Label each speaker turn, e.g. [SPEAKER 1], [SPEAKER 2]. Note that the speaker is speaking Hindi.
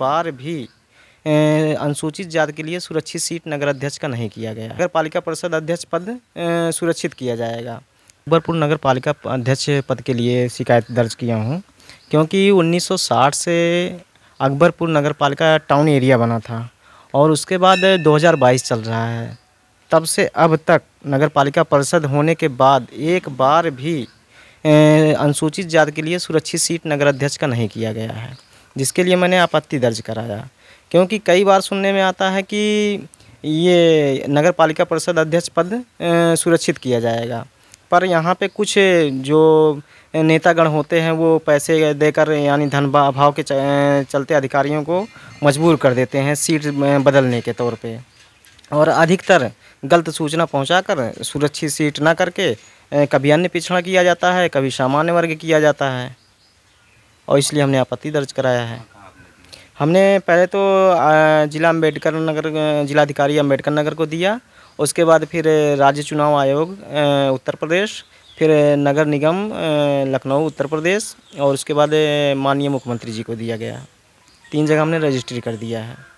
[SPEAKER 1] बार भी अनुसूचित जाति के लिए सुरक्षित सीट नगर अध्यक्ष का नहीं किया गया नगर पालिका परिषद अध्यक्ष पद सुरक्षित किया जाएगा अकबरपुर नगर पालिका अध्यक्ष पद के लिए शिकायत दर्ज किया हूँ क्योंकि 1960 से अकबरपुर नगर पालिका टाउन एरिया बना था और उसके बाद 2022 चल रहा है तब से अब तक नगर पालिका परिषद होने के बाद एक बार भी अनुसूचित जाति के लिए सुरक्षित सीट नगर अध्यक्ष का नहीं किया गया है जिसके लिए मैंने आपत्ति दर्ज कराया क्योंकि कई बार सुनने में आता है कि ये नगर पालिका परिषद अध्यक्ष पद सुरक्षित किया जाएगा पर यहाँ पे कुछ जो नेतागण होते हैं वो पैसे देकर यानी धन अभाव के चलते अधिकारियों को मजबूर कर देते हैं सीट बदलने के तौर पे और अधिकतर गलत सूचना पहुंचाकर सुरक्षित सीट ना करके कभी अन्य पिछड़ा किया जाता है कभी सामान्य वर्ग किया जाता है और इसलिए हमने आपत्ति दर्ज कराया है हमने पहले तो ज़िला अम्बेडकर नगर जिलाधिकारी अम्बेडकर नगर को दिया उसके बाद फिर राज्य चुनाव आयोग उत्तर प्रदेश फिर नगर निगम लखनऊ उत्तर प्रदेश और उसके बाद माननीय मुख्यमंत्री जी को दिया गया तीन जगह हमने रजिस्ट्री कर दिया है